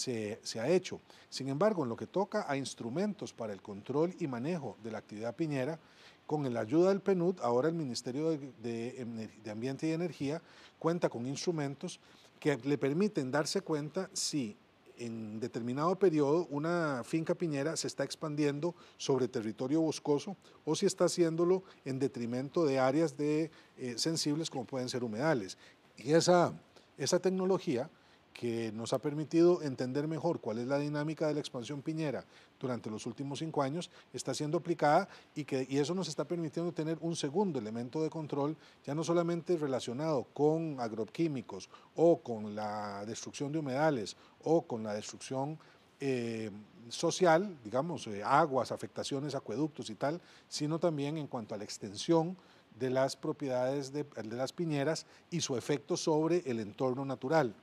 se, ha hecho. Sin embargo, en lo que toca a instrumentos para el control y manejo de la actividad piñera, con la ayuda del PNUD, ahora el Ministerio de, Ambiente y Energía cuenta con instrumentos que le permiten darse cuenta si en determinado periodo una finca piñera se está expandiendo sobre territorio boscoso o si está haciéndolo en detrimento de áreas de, eh, sensibles como pueden ser humedales. Y esa, esa tecnología que nos ha permitido entender mejor cuál es la dinámica de la expansión piñera durante los últimos cinco años, está siendo aplicada y, que, eso nos está permitiendo tener un segundo elemento de control, ya no solamente relacionado con agroquímicos o con la destrucción de humedales o con la destrucción eh, social, digamos, eh, aguas, afectaciones, acueductos y tal, sino también en cuanto a la extensión de las propiedades de las piñeras y su efecto sobre el entorno natural.